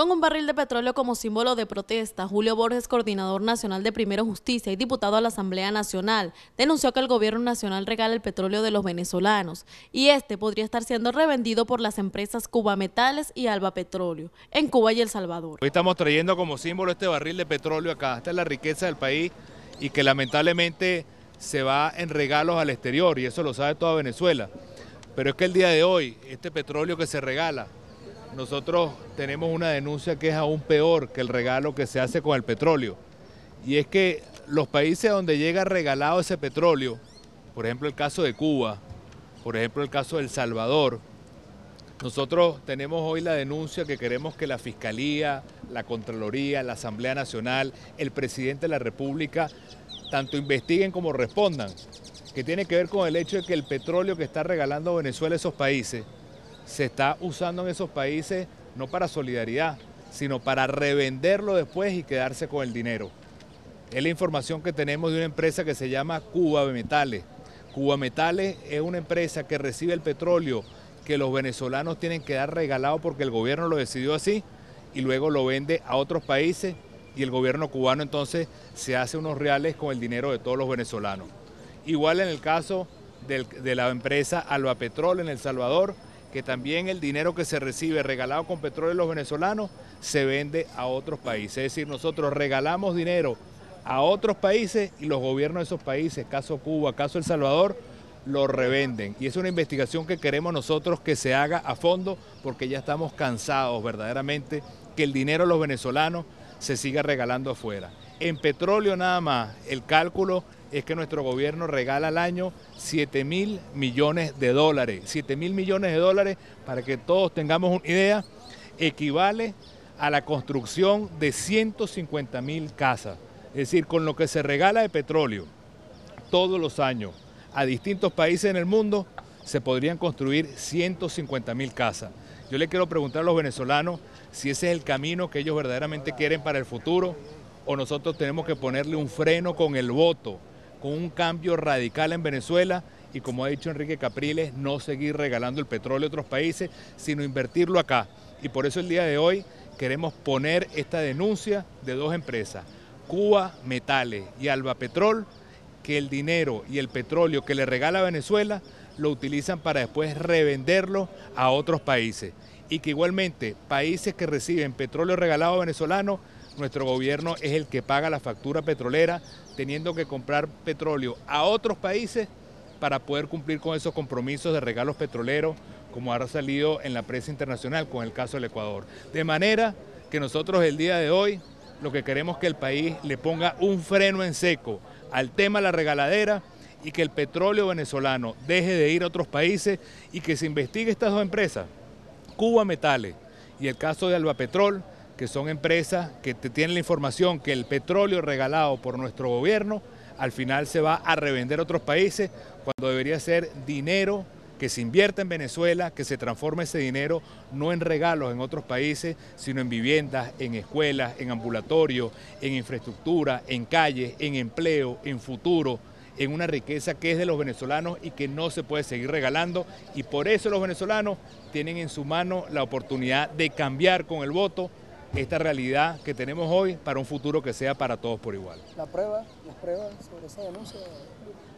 Con un barril de petróleo como símbolo de protesta, Julio Borges, coordinador nacional de Primero Justicia y diputado a la Asamblea Nacional, denunció que el gobierno nacional regala el petróleo de los venezolanos y este podría estar siendo revendido por las empresas Cuba Metales y Alba Petróleo en Cuba y El Salvador. Hoy estamos trayendo como símbolo este barril de petróleo acá, esta es la riqueza del país y que lamentablemente se va en regalos al exterior y eso lo sabe toda Venezuela. Pero es que el día de hoy, este petróleo que se regala, nosotros tenemos una denuncia que es aún peor que el regalo que se hace con el petróleo. Y es que los países donde llega regalado ese petróleo, por ejemplo el caso de Cuba, por ejemplo el caso de El Salvador, nosotros tenemos hoy la denuncia que queremos que la Fiscalía, la Contraloría, la Asamblea Nacional, el Presidente de la República, tanto investiguen como respondan, que tiene que ver con el hecho de que el petróleo que está regalando Venezuela a esos países se está usando en esos países no para solidaridad, sino para revenderlo después y quedarse con el dinero. Es la información que tenemos de una empresa que se llama Cuba Metales. Cuba Metales es una empresa que recibe el petróleo que los venezolanos tienen que dar regalado porque el gobierno lo decidió así y luego lo vende a otros países y el gobierno cubano entonces se hace unos reales con el dinero de todos los venezolanos. Igual en el caso de la empresa Alba Petrol en El Salvador, que también el dinero que se recibe regalado con petróleo de los venezolanos se vende a otros países. Es decir, nosotros regalamos dinero a otros países y los gobiernos de esos países, caso Cuba, caso El Salvador, lo revenden. Y es una investigación que queremos nosotros que se haga a fondo porque ya estamos cansados verdaderamente que el dinero de los venezolanos se siga regalando afuera. En petróleo nada más, el cálculo es que nuestro gobierno regala al año 7 mil millones de dólares. 7 mil millones de dólares, para que todos tengamos una idea, equivale a la construcción de 150 mil casas. Es decir, con lo que se regala de petróleo todos los años a distintos países en el mundo, se podrían construir 150 mil casas. Yo le quiero preguntar a los venezolanos si ese es el camino que ellos verdaderamente quieren para el futuro o nosotros tenemos que ponerle un freno con el voto con un cambio radical en Venezuela y como ha dicho Enrique Capriles, no seguir regalando el petróleo a otros países, sino invertirlo acá. Y por eso el día de hoy queremos poner esta denuncia de dos empresas, Cuba Metales y Alba Petrol, que el dinero y el petróleo que le regala Venezuela lo utilizan para después revenderlo a otros países. Y que igualmente países que reciben petróleo regalado venezolano nuestro gobierno es el que paga la factura petrolera, teniendo que comprar petróleo a otros países para poder cumplir con esos compromisos de regalos petroleros, como ha salido en la prensa internacional con el caso del Ecuador. De manera que nosotros el día de hoy lo que queremos es que el país le ponga un freno en seco al tema de la regaladera y que el petróleo venezolano deje de ir a otros países y que se investigue estas dos empresas, Cuba Metales y el caso de Alba Petrol, que son empresas que tienen la información que el petróleo regalado por nuestro gobierno al final se va a revender a otros países cuando debería ser dinero que se invierta en Venezuela, que se transforme ese dinero no en regalos en otros países, sino en viviendas, en escuelas, en ambulatorios, en infraestructura, en calles, en empleo, en futuro, en una riqueza que es de los venezolanos y que no se puede seguir regalando. Y por eso los venezolanos tienen en su mano la oportunidad de cambiar con el voto esta realidad que tenemos hoy para un futuro que sea para todos por igual. La prueba, las pruebas sobre esa denuncia,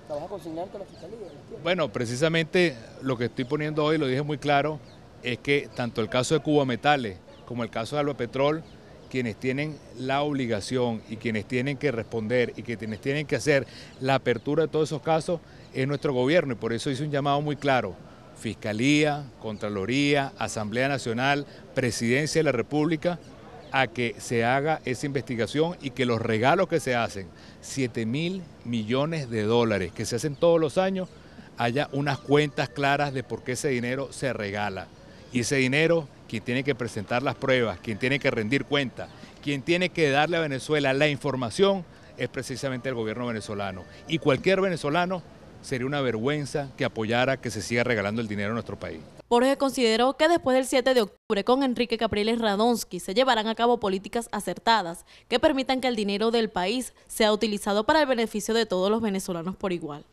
¿la vas a la Fiscalía? Bueno, precisamente lo que estoy poniendo hoy, lo dije muy claro, es que tanto el caso de Cuba Metales como el caso de Alba Petrol, quienes tienen la obligación y quienes tienen que responder y quienes tienen que hacer la apertura de todos esos casos es nuestro gobierno y por eso hice un llamado muy claro. Fiscalía, Contraloría, Asamblea Nacional, Presidencia de la República a que se haga esa investigación y que los regalos que se hacen, 7 mil millones de dólares que se hacen todos los años, haya unas cuentas claras de por qué ese dinero se regala. Y ese dinero, quien tiene que presentar las pruebas, quien tiene que rendir cuentas, quien tiene que darle a Venezuela la información, es precisamente el gobierno venezolano. Y cualquier venezolano sería una vergüenza que apoyara que se siga regalando el dinero a nuestro país. Borges consideró que después del 7 de octubre con Enrique Capriles Radonsky se llevarán a cabo políticas acertadas que permitan que el dinero del país sea utilizado para el beneficio de todos los venezolanos por igual.